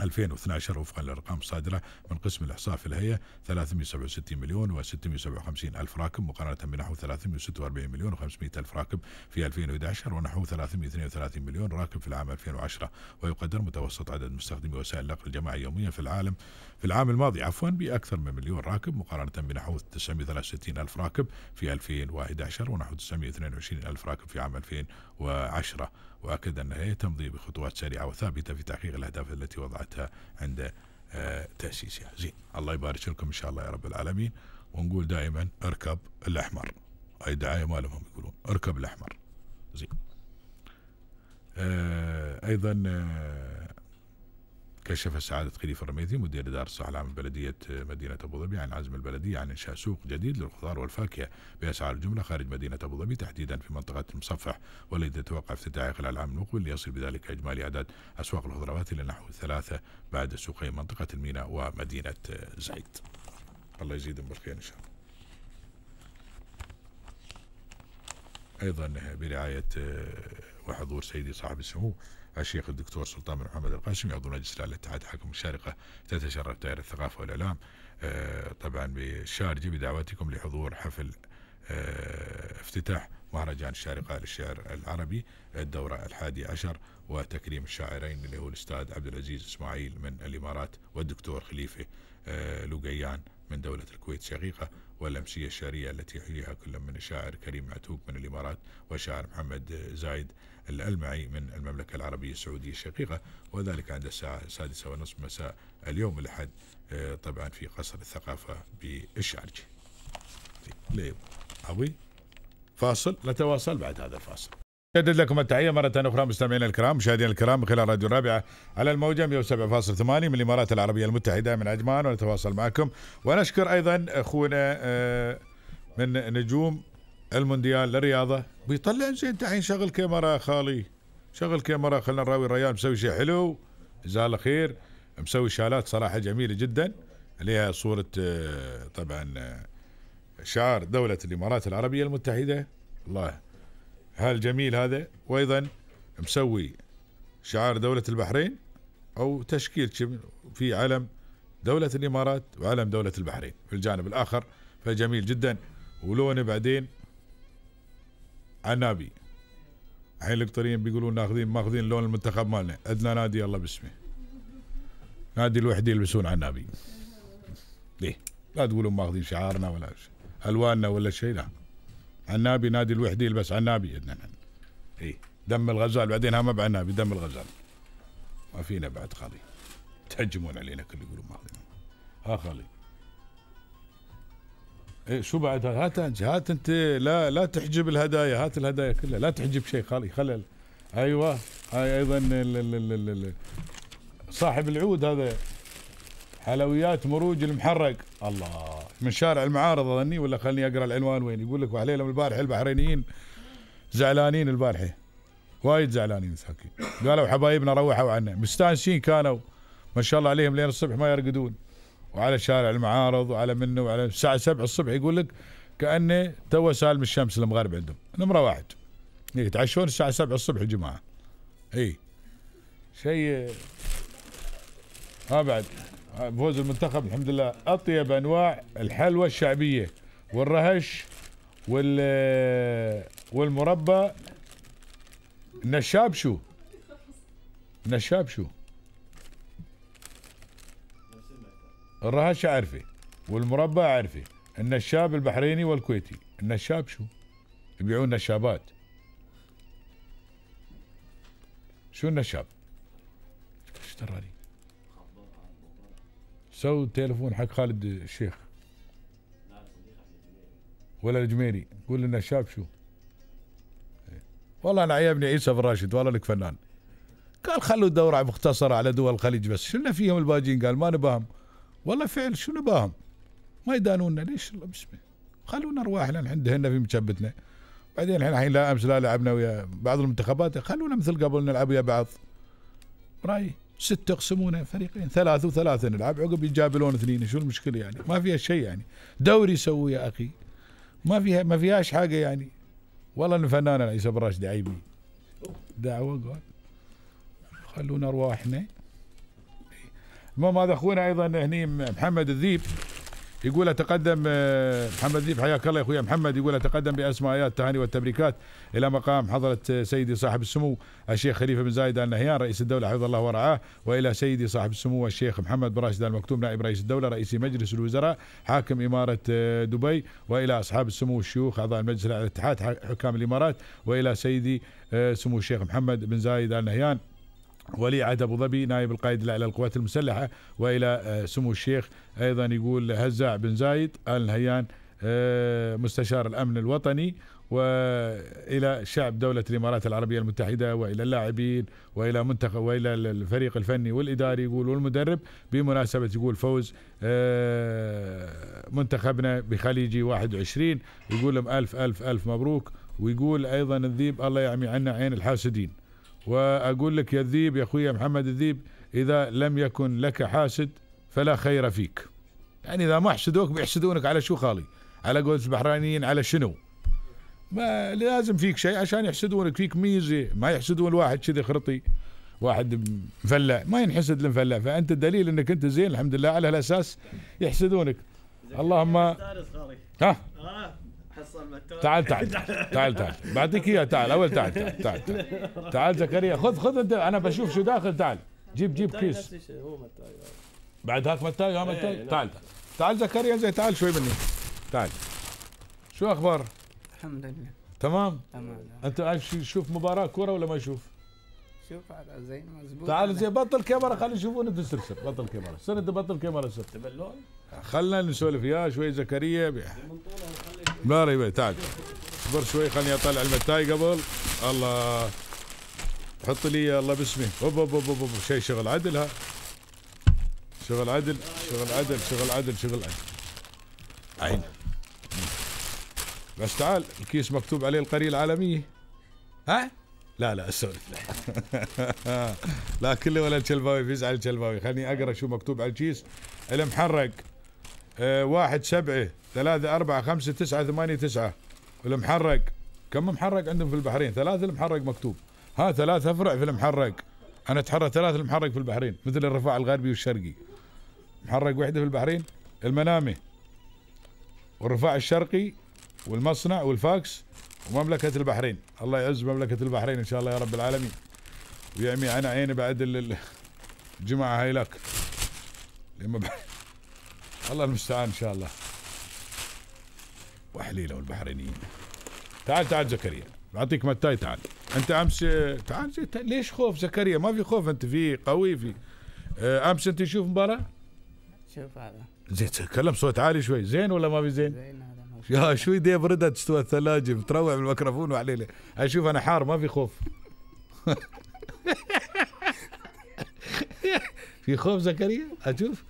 2012 وفقا للارقام الصادره من قسم الاحصاء في الهيئه 367 مليون و657 الف راكب مقارنه بنحو 346 مليون و500 الف راكب في 2011 ونحو 332 مليون راكب في العام 2010 ويقدر متوسط عدد مستخدمي وسائل النقل الجماعي يوميا في العالم في العام الماضي عفوا بأكثر من مليون راكب مقارنة بنحو 963 ألف راكب في 2011 ونحو 922 ألف راكب في عام 2010 وأكد أنها تمضي بخطوات سريعة وثابتة في تحقيق الأهداف التي وضعتها عند آه، تأسيسها زين الله يبارك لكم إن شاء الله يا رب العالمين ونقول دائما اركب الأحمر أي دعاية ما لهم يقولون اركب الأحمر زين آه، أيضا آه، كشف سعادة خليفة الرميدي مدير دار الصحة العامة ببلدية آه، مدينة أبو ظبي عن عزم البلدية عن إنشاء سوق جديد للخضار والفاكهة بأسعار الجملة خارج مدينة أبو ظبي تحديدا في منطقة المصفح والذي يتوقع افتتاحه خلال العام المقبل ليصل بذلك إجمالي عدد أسواق الخضروات إلى نحو ثلاثة بعد سوقي منطقة الميناء ومدينة آه، زايد الله يزيدهم بالخير إن شاء الله أيضا آه، برعاية وحضور سيدي صاحب السمو الشيخ الدكتور سلطان بن محمد القاسمي عضو مجلس الاتحاد حكم الشارقه تتشرف دائره الثقافه والاعلام آه، طبعا بالشارجه بدعوتكم لحضور حفل آه، افتتاح مهرجان الشارقه للشعر العربي الدوره الحادي عشر وتكريم الشاعرين اللي هو الاستاذ عبد العزيز اسماعيل من الامارات والدكتور خليفه آه، لوقيان من دولة الكويت شقيقة والأمسية الشعرية التي يحييها كل من الشاعر كريم عتوق من الإمارات والشاعر محمد زايد الألمعي من المملكة العربية السعودية الشقيقة وذلك عند الساعة السادسة ونصف مساء اليوم الأحد آه، طبعا في قصر الثقافة بالشارجة طيب، عوي فاصل نتواصل بعد هذا الفاصل نجدد لكم التحيه مره اخرى مستمعينا الكرام مشاهدينا الكرام من خلال راديو الرابعه على الموجه 107.8 من الامارات العربيه المتحده من عجمان ونتواصل معكم ونشكر ايضا اخونا آه، من نجوم المونديال للرياضه بيطلع زين الحين شغل كاميرا خالي شغل كاميرا خلينا نراوي الريال مسوي شيء حلو جزاه الله خير مسوي شالات صراحه جميله جدا عليها صوره آه، طبعا آه، شعار دوله الامارات العربيه المتحده الله هالجميل هذا وايضا مسوي شعار دوله البحرين او تشكيل في علم دوله الامارات وعلم دوله البحرين في الجانب الاخر فجميل جدا ولونه بعدين عنابي الحين القطريين بيقولون ناخذين ماخذين لون المنتخب مالنا عندنا نادي الله باسمه نادي الوحده يلبسون عنابي ليه لا تقولون ماخذين شعارنا ولا شيء الواننا ولا شيء لا عنابي نادي الوحده يلبس عنابي عندنا اي دم الغزال بعدين هم بعنابي دم الغزال ما فينا بعد خالي تهجمون علينا كل يقولون ماخذين ها خالي إيه شو بعد هات هات انت لا لا تحجب الهدايا هات الهدايا كلها لا تحجب شيء خالي خلل ايوه هاي ايضا صاحب العود هذا حلويات مروج المحرق الله من شارع المعارضه ظني ولا خليني اقرا العنوان وين يقول لك من البارحه البحرينيين زعلانين البارحه وايد زعلانين مساكين قالوا حبايبنا روحوا عنا مستانسين كانوا ما شاء الله عليهم لين الصبح ما يرقدون وعلى شارع المعارض وعلى منه وعلى الساعه 7 الصبح يقول لك كانه تو سالم الشمس المغرب عندهم نمره واحد إيه، يتعشون الساعه 7 الصبح الجماعه اي شيء ها بعد فوز المنتخب الحمد لله اطيب انواع الحلوى الشعبيه والرهش وال والمربى نشاب شو نشاب شو الرهاشة اعرفه والمربى اعرفه النشاب البحريني والكويتي النشاب شو يبيعون نشابات شو النشاب ايش تراني سو تليفون حق خالد الشيخ ولا الجميري قول لنا شو والله انا عيبني عيسى بن راشد والله لك فنان قال خلوا الدورة مختصرة على دول الخليج بس شلنا فيهم الباجين قال ما نباهم والله فعل شنو نباهم ما يدانونا ليش الله بسمه خلونا ارواحنا الحين هنا في مكبتنا بعدين احنا الحين لا امس لا لعبنا ويا بعض المنتخبات خلونا مثل قبل نلعب ويا بعض رايي ستة يقسمون فريقين ثلاثة وثلاثة نلعب عقب يجابلون اثنين شو المشكلة يعني ما فيها شيء يعني دوري سووا يا أخي ما فيها ما فيهاش حاجة يعني والله الفنان عيسى براشد عيبي دعوة قال خلونا أرواحنا المهم هذا اخونا ايضا هني محمد الذيب يقول اتقدم آه، محمد ذيب حياك الله يا اخوي محمد يقول اتقدم باسمى ايات التهاني والتبريكات الى مقام حضره سيدي صاحب السمو الشيخ خليفه بن زايد ال نهيان رئيس الدوله حفظه الله ورعاه والى سيدي صاحب السمو الشيخ محمد بن راشد ال مكتوم نائب رئيس الدوله رئيس مجلس الوزراء حاكم اماره آه، دبي والى اصحاب السمو الشيوخ اعضاء المجلس الاتحاد حكام الامارات والى سيدي آه، سمو الشيخ محمد بن زايد ال نهيان ولي عهد ابو ظبي نائب القائد الاعلى للقوات المسلحه والى آه، سمو الشيخ ايضا يقول هزاع بن زايد ال نهيان آه، مستشار الامن الوطني والى شعب دوله الامارات العربيه المتحده والى اللاعبين والى منتخب والى الفريق الفني والاداري يقول والمدرب بمناسبه يقول فوز آه، منتخبنا بخليجي 21 يقول لهم الف الف الف مبروك ويقول ايضا الذيب الله يعمي عنا عين الحاسدين واقول لك يا الذيب يا اخوي محمد الذيب اذا لم يكن لك حاسد فلا خير فيك يعني اذا ما حسدوك بيحسدونك على شو خالي على قول البحرينيين على شنو ما لازم فيك شيء عشان يحسدونك فيك ميزه ما يحسدون واحد كذي خرطي واحد مفلع ما ينحسد المفلع فانت الدليل انك انت زين الحمد لله على هالاساس يحسدونك اللهم ها آه. تعال تعال تعال تعال بعطيك اياها تعال اول تعال تعال تعال تعال, تعال زكريا خذ خذ انت انا بشوف شو داخل تعال جيب جيب كيس بعد هاك متاي ها متاي إيه، نعم. تعال تعال زكريا زي تعال شوي مني تعال شو اخبار؟ الحمد لله تمام؟ تمام انت عايش تشوف مباراة كورة ولا ما يشوف؟ شوف على زين مزبوط تعال زين بطل كاميرا خلي يشوفون انت سرسر بطل كاميرا انت بطل كاميرا سر تبلون خلنا نسولف يا شوي زكريا بيح. ماري بي تعال اصبر شوي خليني اطلع المتاي قبل الله حط لي الله باسمي اوب اوب اوب اوب شيء شغل عدل ها شغل عدل شغل عدل شغل عدل شغل عدل عين بس تعال الكيس مكتوب عليه القريه العالميه ها لا لا سوري لا لا كله ولا الكلباوي بيزعل الكلباوي خليني اقرا شو مكتوب على الكيس المحرق أه واحد سبعه ثلاثة أربعة خمسة تسعة ثمانية تسعة المحرق كم محرق عندهم في البحرين ثلاثة المحرق مكتوب ها ثلاثة فرع في المحرق أنا أتحرى ثلاثة المحرق في البحرين مثل الرفاع الغربي والشرقي محرق واحدة في البحرين المنامة والرفاع الشرقي والمصنع والفاكس ومملكة البحرين الله يعز مملكة البحرين إن شاء الله يا رب العالمين ويعمي أنا عيني بعد الجماعة هاي لك لما الله المستعان إن شاء الله وحليله والبحرينيين تعال تعال زكريا بعطيك متاي تعال انت امس تعال ليش خوف زكريا ما في خوف انت في قوي في آه، امس انت تشوف مباراه شوف هذا زين تكلم صوت عالي شوي زين ولا ما في زين زين هذا يا شوي دي بردت تستوى الثلاجه بتروع بالميكروفون وعليه اشوف انا حار ما في خوف في خوف زكريا اشوف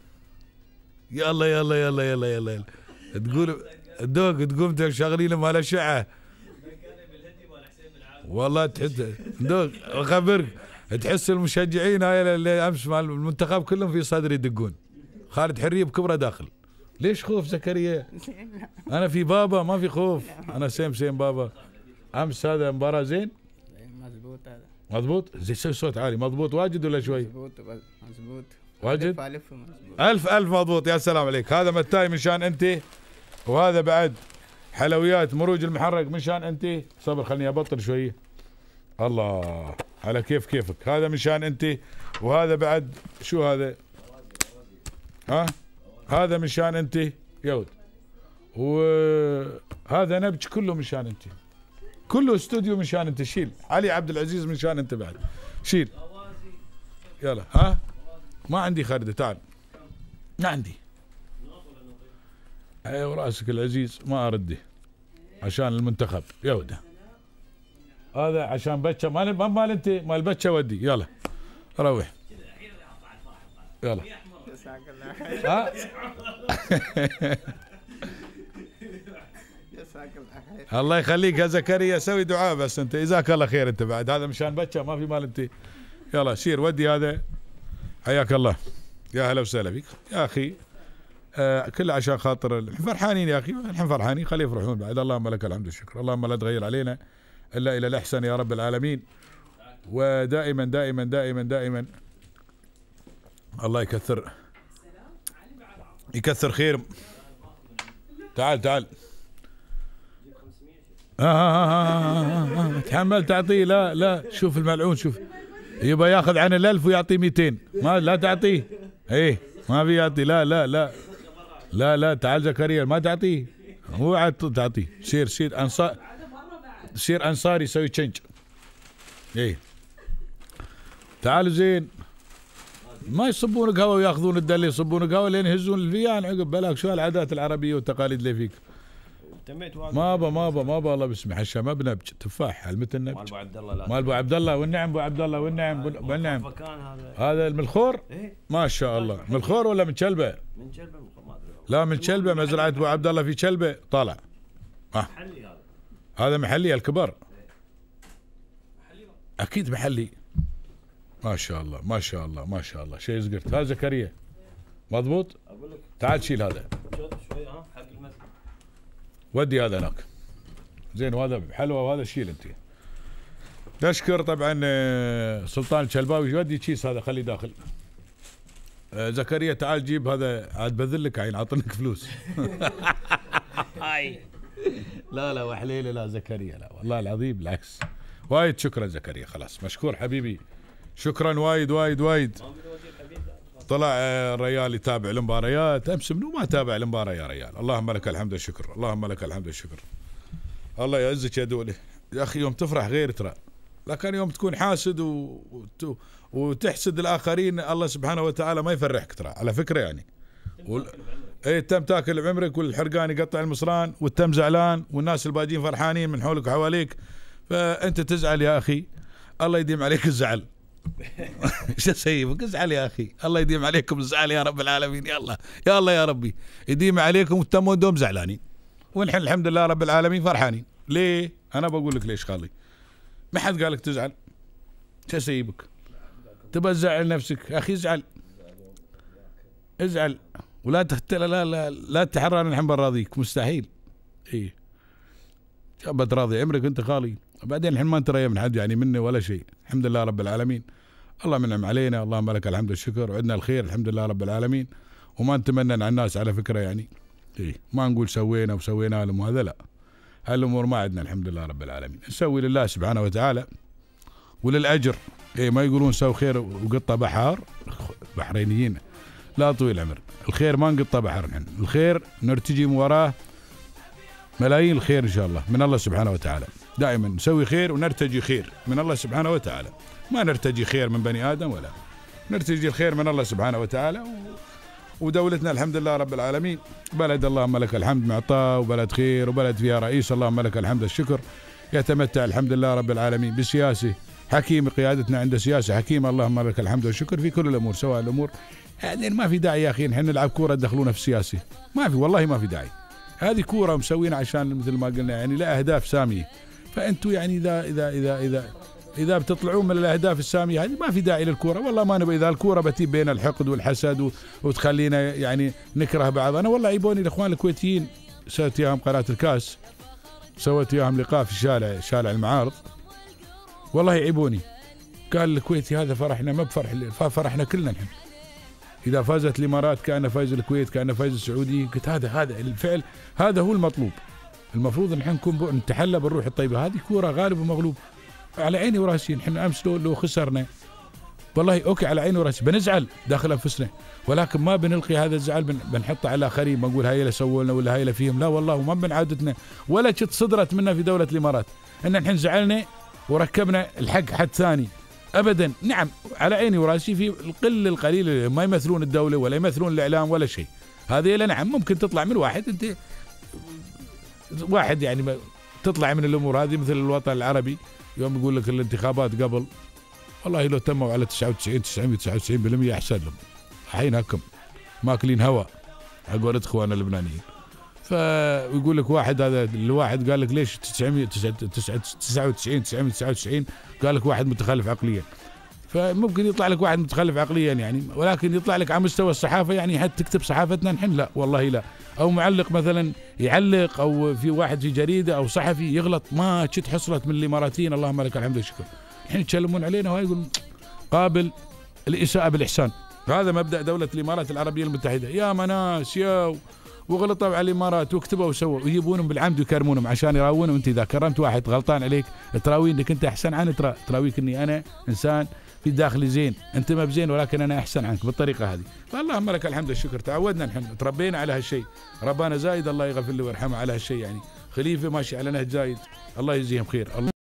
يلا يلا يلا يلا يلا, يلا. تقول دوق تقوم شغلينه مال اشعه والله تحس دوق اخبرك تحس المشجعين هاي اللي امس مع المنتخب كلهم في صدر يدقون خالد حريه بكبره داخل ليش خوف زكريا؟ انا في بابا ما في خوف انا سيم سيم بابا امس هذا مباراه زين؟ مضبوط هذا مضبوط؟ زي صوت عالي مضبوط واجد ولا شوي؟ مضبوط مضبوط واجد؟ الف الف مضبوط يا سلام عليك هذا متاي مشان انت وهذا بعد حلويات مروج المحرق من شان انت صبر خليني ابطل شويه الله على كيف كيفك هذا من شان انت وهذا بعد شو هذا ها هذا من شان انت يود وهذا نبج كله من شان انت كله استوديو من شان انت شيل علي عبد العزيز من شان انت بعد شيل يلا ها ما عندي خرده تعال ما عندي اي وراسك العزيز ما ارده عشان المنتخب يودا هذا عشان بكه مال ما مال انت مال بتشا ودي يلا روح يلا ها الله يخليك يا زكريا سوي دعاء بس انت جزاك الله خير انت بعد هذا مشان بكه ما في مال انت يلا شير ودي هذا حياك الله يا هلا وسهلا فيك يا اخي آه، كل كله عشان خاطر الحين فرحانين يا اخي الحين فرحانين خليه يفرحون بعد اللهم لك الحمد والشكر اللهم لا تغير علينا الا الى الاحسن يا رب العالمين ودائما دائما دائما دائما الله يكثر يكثر خير تعال تعال آه آه آه, آه،, آه، تحمل تعطيه لا لا شوف الملعون شوف يبغى ياخذ عن الألف ويعطيه 200 ما لا تعطيه ايه ما في يعطي لا لا لا لا لا تعال زكريا ما تعطيه عاد تعطيه سير سير انصار سير انصاري يسوي تشنج ايه تعال زين ما يصبون قهوه وياخذون الدله يصبون قهوه لين يهزون الفيان عقب بلاك شو العادات العربيه والتقاليد اللي فيك ما ابا ما ابا ما ابا الله بسمح هالشيء ما بنبج تفاح علمت النبج مال ابو عبد الله مال ابو عبد الله والنعم ابو عبد الله والنعم والنعم هذا الملخور إيه. ما شاء الله ملخور ولا من كلبه؟ من كلبه لا من شلبه مزرعه ابو عبد الله في شلبه طالع آه. هذا محلي الكبر اكيد محلي ما شاء الله ما شاء الله ما شاء الله شيء زقرت هذا زكريا مضبوط اقول لك تعال شيل هذا ها حق المسجد ودي هذا هناك زين وهذا حلوه وهذا شيل انت نشكر طبعا آه، سلطان الشلباوي ودي كيس هذا خليه داخل آه، زكريا تعال جيب هذا عاد لك عين عطنك فلوس هاي لا لا وحليله لا زكريا لا والله العظيم بالعكس وايد شكرا زكريا خلاص مشكور حبيبي شكرا وايد وايد وايد طلع الريال آه، يتابع المباريات امس منو ما تابع المباراه يا ريال اللهم لك الحمد والشكر اللهم لك الحمد والشكر الله يعزك يا دوله يا اخي يوم تفرح غير ترى لكن يوم تكون حاسد و... وتحسد الاخرين الله سبحانه وتعالى ما يفرحك ترى على فكره يعني وال... اي تم تاكل بعمرك والحرقان يقطع المصران والتم زعلان والناس الباجين فرحانين من حولك وحواليك فانت تزعل يا اخي الله يديم عليك الزعل شو سيبك ازعل يا اخي الله يديم عليكم الزعل يا رب العالمين يا الله يا الله يا ربي يديم عليكم وتم دوم زعلانين ونحن الحمد لله رب العالمين فرحانين ليه انا بقول لك ليش خالي ما حد قال لك تزعل شو سيبك تبى تزعل نفسك اخي ازعل ازعل ولا تحت لا لا لا تحرى انا الحين براضيك مستحيل اي تبى راضي عمرك انت خالي بعدين الحين ما انت رايح من حد يعني مني ولا شيء الحمد لله رب العالمين الله منعم علينا اللهم لك الحمد والشكر وعدنا الخير الحمد لله رب العالمين وما نتمنن على الناس على فكره يعني اي ما نقول سوينا وسوينا لهم وهذا لا هالامور ما عندنا الحمد لله رب العالمين نسوي لله سبحانه وتعالى وللاجر إيه ما يقولون سو خير وقطه بحار بحرينيين لا طويل العمر الخير ما نقطه بحر نحن الخير نرتجي من وراه ملايين الخير ان شاء الله من الله سبحانه وتعالى دائما نسوي خير ونرتجي خير من الله سبحانه وتعالى ما نرتجي خير من بني ادم ولا نرتجي الخير من الله سبحانه وتعالى و... ودولتنا الحمد لله رب العالمين بلد اللهم لك الحمد معطاء وبلد خير وبلد فيها رئيس اللهم لك الحمد الشكر يتمتع الحمد لله رب العالمين بسياسه حكيم قيادتنا عنده سياسه حكيمه اللهم لك الحمد والشكر في كل الامور سواء الامور يعني ما في داعي يا اخي نحن نلعب كوره تدخلونا في السياسه ما في والله ما في داعي هذه كوره مسوينها عشان مثل ما قلنا يعني لا اهداف ساميه فانتم يعني اذا اذا اذا اذا اذا بتطلعون من الاهداف الساميه هذه ما في داعي للكوره والله ما نبي اذا الكوره بتجيب بين الحقد والحسد وتخلينا يعني نكره بعض انا والله يبوني الاخوان الكويتيين سويت اياهم قناه الكاس سويت اياهم لقاء في شارع شارع المعارض والله يعيبوني قال الكويتي هذا فرحنا ما بفرح فرحنا كلنا نحن اذا فازت الامارات كان فايز الكويت كان فايز السعوديه قلت هذا هذا الفعل هذا هو المطلوب المفروض ان احنا نكون نتحلى بالروح الطيبه هذه كوره غالب ومغلوب على عيني وراسي نحن امس لو لو خسرنا والله اوكي على عيني وراسي بنزعل داخل انفسنا ولكن ما بنلقي هذا الزعل بن بنحطه على خريب بنقول هاي اللي سووا لنا ولا هاي اللي فيهم لا والله وما من عادتنا ولا شت صدرت منا في دوله الامارات ان نحن زعلنا وركبنا الحق حد ثاني ابدا نعم على عيني وراسي في القله القليله ما يمثلون الدوله ولا يمثلون الاعلام ولا شيء هذه لا نعم ممكن تطلع من واحد انت واحد يعني تطلع من الامور هذه مثل الوطن العربي يوم يقول لك الانتخابات قبل والله لو تموا على 99 999% احسن لهم حينكم ماكلين هواء على قولة اخواننا اللبنانيين فيقول لك واحد هذا الواحد قال لك ليش 999 999 قال لك واحد متخلف عقليا فممكن يطلع لك واحد متخلف عقليا يعني ولكن يطلع لك على مستوى الصحافه يعني حتى تكتب صحافتنا نحن لا والله لا او معلق مثلا يعلق او في واحد في جريده او صحفي يغلط ما شت حصلت من الاماراتيين اللهم لك الحمد والشكر الحين يتكلمون علينا وهاي يقول قابل الاساءه بالاحسان هذا مبدا دوله الامارات العربيه المتحده يا مناس يا وغلطوا على الامارات وكتبوا وسووا ويجيبونهم بالعمد ويكرمونهم عشان يراونهم انت اذا كرمت واحد غلطان عليك تراوي انك انت احسن عن ترا تراويك اني انا انسان في داخلي زين انت ما بزين ولكن انا احسن عنك بالطريقه هذه فاللهم لك الحمد والشكر تعودنا نحن تربينا على هالشيء ربنا زايد الله يغفر له ويرحمه على هالشيء يعني خليفه ماشي على نهج زايد الله يجزيهم خير الله